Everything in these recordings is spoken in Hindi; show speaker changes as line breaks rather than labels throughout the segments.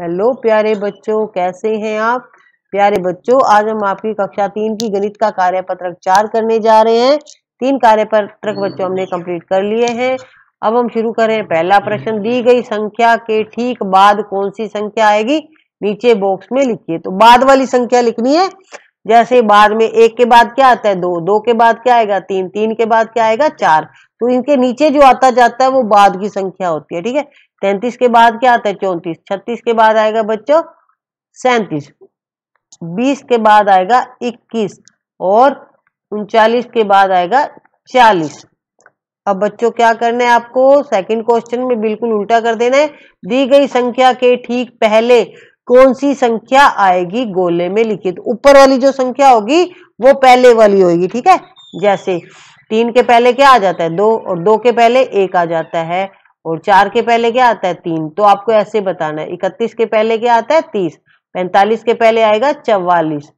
हेलो प्यारे बच्चों कैसे हैं आप प्यारे बच्चों आज हम आपकी कक्षा तीन की गणित का कार्य पत्रक चार करने जा रहे हैं तीन कार्य पत्रक बच्चों हमने कंप्लीट कर लिए हैं अब हम शुरू करें पहला प्रश्न दी गई संख्या के ठीक बाद कौन सी संख्या आएगी नीचे बॉक्स में लिखिए तो बाद वाली संख्या लिखनी है जैसे बाद में एक के बाद क्या आता है दो दो के बाद क्या आएगा तीन तीन के बाद क्या आएगा चार तो इनके नीचे जो आता जाता है वो बाद की संख्या होती है ठीक है तैंतीस के बाद क्या आता है चौंतीस छत्तीस के बाद आएगा बच्चों सैंतीस बीस के बाद आएगा इक्कीस और उनचालीस के बाद आएगा चालीस अब बच्चों क्या करना है आपको सेकंड क्वेश्चन में बिल्कुल उल्टा कर देना है दी गई संख्या के ठीक पहले कौन सी संख्या आएगी गोले में लिखित ऊपर वाली जो संख्या होगी वो पहले वाली होगी ठीक है जैसे तीन के पहले क्या आ जाता है दो और दो के पहले एक आ जाता है और चार के पहले क्या आता है तीन तो आपको ऐसे बताना है इकतीस के पहले क्या आता है तीस पैंतालीस के पहले आएगा चवालीस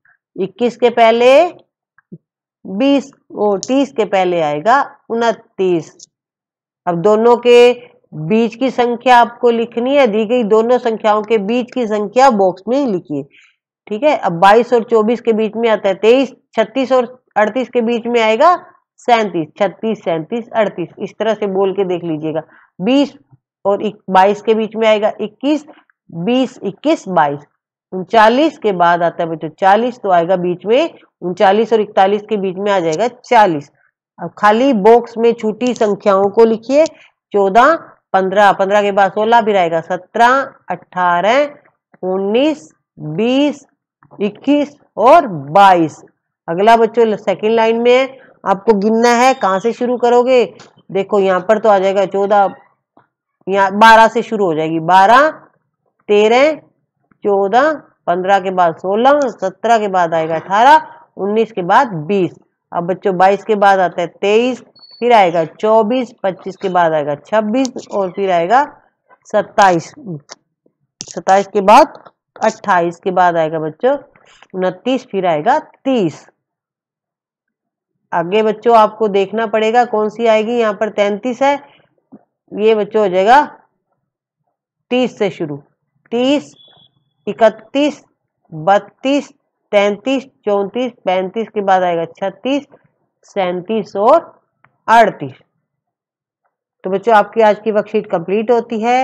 इक्कीस के पहले बीस और तीस के पहले आएगा उनतीस अब दोनों के बीच की संख्या आपको लिखनी है दी गई दोनों संख्याओं के बीच की संख्या बॉक्स में लिखिए ठीक है अब 22 और 24 के बीच में आता है 23 36 और 38 के बीच में आएगा सैंतीस छत्तीस सैंतीस अड़तीस इस तरह से बोल के देख लीजिएगा बीस और बाईस के बीच में आएगा इक्कीस बीस इक्कीस बाईस उनचालीस के बाद आता है बच्चों चालीस तो आएगा बीच में उनचालीस और इकतालीस के बीच में आ जाएगा चालीस अब खाली बॉक्स में छूटी संख्याओं को लिखिए चौदह पंद्रह पंद्रह के बाद सोलह भी रहेगा सत्रह अठारह उन्नीस बीस इक्कीस और बाईस अगला बच्चों सेकेंड लाइन में है आपको गिनना है कहाँ से शुरू करोगे देखो यहाँ पर तो आ जाएगा चौदह यहाँ बारह से शुरू हो जाएगी बारह तेरह चौदह पंद्रह के बाद सोलह सत्रह के बाद आएगा अठारह उन्नीस के बाद बीस अब बच्चों बाईस के बाद आता है तेईस फिर आएगा चौबीस पच्चीस के बाद आएगा छब्बीस और फिर आएगा सत्ताईस सत्ताईस के बाद अट्ठाईस के बाद आएगा बच्चों उनतीस फिर आएगा तीस आगे बच्चों आपको देखना पड़ेगा कौन सी आएगी यहाँ पर तैतीस है ये बच्चों हो जाएगा तीस से शुरू तीस इकतीस बत्तीस तैतीस चौंतीस पैंतीस के बाद आएगा छत्तीस सैंतीस और अड़तीस तो बच्चों आपकी आज की वर्कशीट कंप्लीट होती है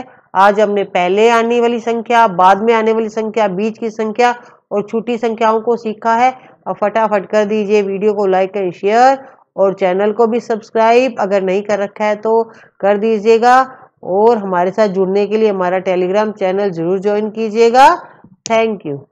आज हमने पहले आने वाली संख्या बाद में आने वाली संख्या बीच की संख्या और छोटी संख्याओं को सीखा है और फटाफट कर दीजिए वीडियो को लाइक एंड शेयर और चैनल को भी सब्सक्राइब अगर नहीं कर रखा है तो कर दीजिएगा और हमारे साथ जुड़ने के लिए हमारा टेलीग्राम चैनल ज़रूर ज्वाइन कीजिएगा थैंक यू